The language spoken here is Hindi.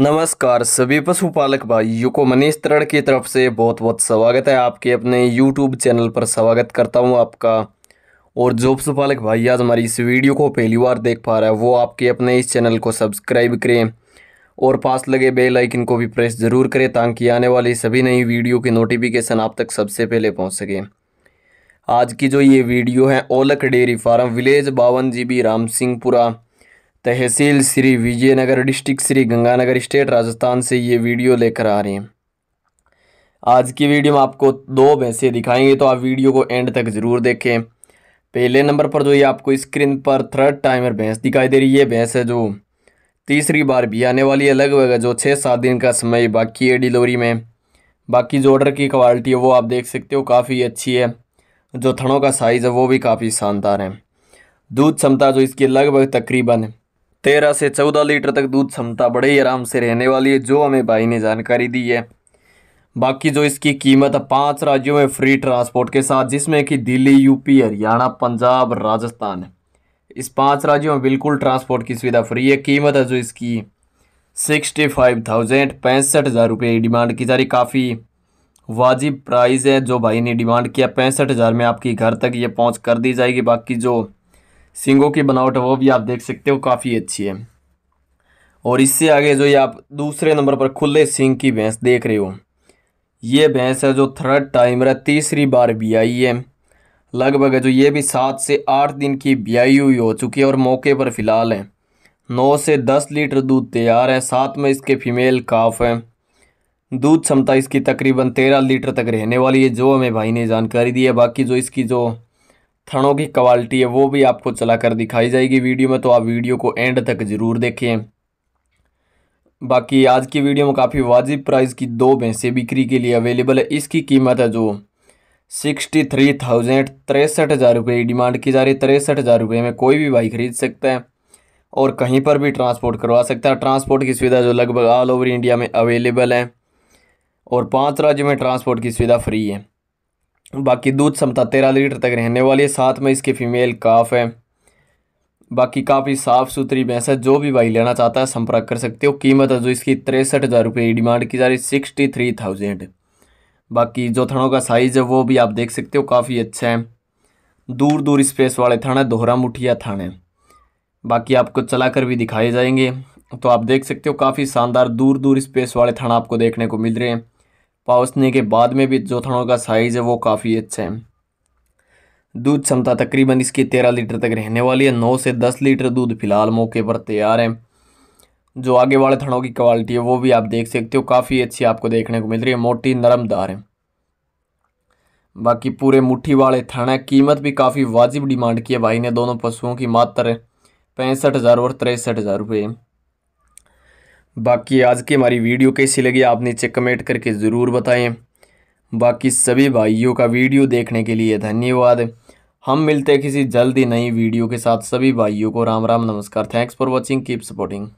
नमस्कार सभी पशुपालक भाइयों को मनीष तरण की तरफ से बहुत बहुत स्वागत है आपके अपने यूट्यूब चैनल पर स्वागत करता हूं आपका और जो पशुपालक भाई आज हमारी इस वीडियो को पहली बार देख पा रहा है वो आपके अपने इस चैनल को सब्सक्राइब करें और पास लगे बेल आइकन को भी प्रेस ज़रूर करें ताकि आने वाली सभी नई वीडियो की नोटिफिकेशन आप तक सबसे पहले पहुँच सके आज की जो ये वीडियो है ओलक डेयरी फार्म विलेज बावन G B Ram Singhpura tehsil Shri Vijaynagar district Shri Ganganagar state Rajasthan से ये वीडियो लेकर आ रहे हैं आज की वीडियो में आपको दो भैंसें दिखाएंगे तो आप वीडियो को एंड तक ज़रूर देखें पहले नंबर पर जो ये आपको स्क्रीन पर थर्ड टाइमर भैंस दिखाई दे रही है भैंस है जो तीसरी बार भी आने वाली है लगभग जो छः सात दिन का समय बाकी है डिलीवरी में बाकी जो ऑर्डर की क्वालिटी है वो आप देख सकते हो काफ़ी अच्छी है जो थनों का साइज़ है वो भी काफ़ी शानदार है दूध क्षमता जो इसकी लगभग तकरीबन है तेरह से चौदह लीटर तक दूध क्षमता बड़े ही आराम से रहने वाली है जो हमें भाई ने जानकारी दी है बाकी जो इसकी कीमत है पाँच राज्यों में फ्री ट्रांसपोर्ट के साथ जिसमें कि दिल्ली यूपी हरियाणा पंजाब राजस्थान इस पांच राज्यों में बिल्कुल ट्रांसपोर्ट की सुविधा फ्री है कीमत है जो इसकी सिक्सटी फाइव थाउजेंड पैंसठ हज़ार रुपये डिमांड की जा रही काफ़ी वाजिब प्राइस है जो भाई ने डिमांड किया पैंसठ हज़ार में आपकी घर तक ये पहुंच कर दी जाएगी बाकी जो सिंगों की बनावट वो भी आप देख सकते हो काफ़ी अच्छी है और इससे आगे जो ये आप दूसरे नंबर पर खुले सिंग की भैंस देख रहे हो ये भैंस है जो थर्ड टाइमर है तीसरी बार ब्याई है लगभग जो ये भी सात से आठ दिन की ब्याई हुई हो चुकी है और मौके पर फ़िलहाल है नौ से दस लीटर दूध तैयार है साथ में इसके फीमेल काफ है दूध क्षमता इसकी तकरीबन तेरह लीटर तक रहने वाली है जो हमें भाई ने जानकारी दी है बाकी जो इसकी जो थनों की क्वालिटी है वो भी आपको चलाकर दिखाई जाएगी वीडियो में तो आप वीडियो को एंड तक ज़रूर देखें बाकी आज की वीडियो में काफ़ी वाजिब प्राइस की दो भैंसें बिक्री के लिए अवेलेबल है इसकी कीमत है जो सिक्सटी थ्री थाउजेंड तिरसठ हज़ार रुपये डिमांड की जा रही है तिरसठ हज़ार रुपये में कोई भी भाई खरीद सकता है और कहीं पर भी ट्रांसपोर्ट करवा सकता है ट्रांसपोर्ट की सुविधा जो लगभग ऑल ओवर इंडिया में अवेलेबल है और पाँच राज्यों में ट्रांसपोर्ट की सुविधा फ्री है बाकी दूध क्षमता तेरह लीटर तक रहने वाली है साथ में इसके फीमेल काफ है बाकी काफ़ी साफ़ सुथरी भैंस है जो भी भाई लेना चाहता है संपर्क कर सकते हो कीमत है जो इसकी तिरसठ हज़ार रुपये डिमांड की जा रही सिक्सटी थ्री थाउजेंड बाकी जो थानों का साइज़ है वो भी आप देख सकते हो काफ़ी अच्छा है दूर दूर स्पेस वाले थाना दोहरा मुठिया थाने बाकी आपको चला कर भी दिखाए जाएंगे तो आप देख सकते हो काफ़ी शानदार दूर दूर स्पेस वाले थाना आपको देखने को मिल रहे हैं पावसने के बाद में भी जो थड़ों का साइज़ है वो काफ़ी अच्छा है दूध क्षमता तकरीबन इसकी तेरह लीटर तक रहने वाली है नौ से दस लीटर दूध फिलहाल मौके पर तैयार है जो आगे वाले थड़ों की क्वालिटी है वो भी आप देख सकते हो काफ़ी अच्छी आपको देखने को मिल रही है मोटी नरमदार है बाकी पूरे मुट्ठी वाले थण है कीमत भी काफ़ी वाजिब डिमांड की है भाई ने दोनों पशुओं की मात्र पैंसठ हज़ार और तिरसठ हज़ार रुपये बाकी आज की हमारी वीडियो कैसी लगी आप नीचे कमेंट करके ज़रूर बताएं बाकी सभी भाइयों का वीडियो देखने के लिए धन्यवाद हम मिलते हैं किसी जल्दी नई वीडियो के साथ सभी भाइयों को राम राम नमस्कार thanks for watching keep supporting